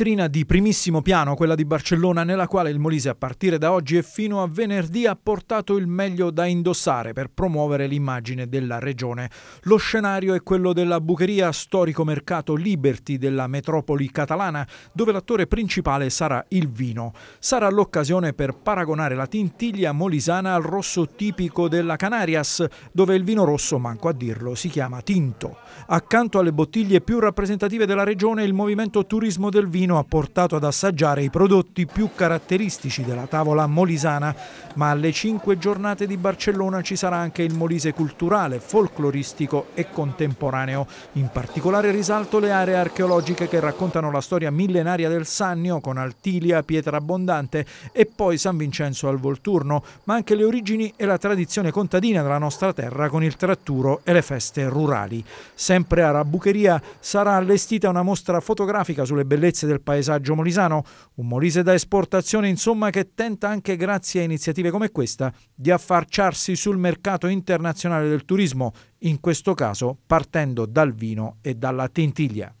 Vetrina di primissimo piano, quella di Barcellona, nella quale il Molise a partire da oggi e fino a venerdì ha portato il meglio da indossare per promuovere l'immagine della regione. Lo scenario è quello della bucheria storico mercato Liberty della metropoli catalana, dove l'attore principale sarà il vino. Sarà l'occasione per paragonare la tintiglia molisana al rosso tipico della Canarias, dove il vino rosso, manco a dirlo, si chiama tinto. Accanto alle bottiglie più rappresentative della regione, il movimento turismo del vino Torino ha portato ad assaggiare i prodotti più caratteristici della tavola molisana, ma alle cinque giornate di Barcellona ci sarà anche il Molise culturale, folcloristico e contemporaneo. In particolare risalto le aree archeologiche che raccontano la storia millenaria del Sannio con Altilia, Pietra Abbondante e poi San Vincenzo al Volturno, ma anche le origini e la tradizione contadina della nostra terra con il tratturo e le feste rurali. Sempre a Rabucheria sarà allestita una mostra fotografica sulle bellezze del il paesaggio molisano, un Molise da esportazione insomma che tenta anche grazie a iniziative come questa di affarciarsi sul mercato internazionale del turismo, in questo caso partendo dal vino e dalla tintiglia.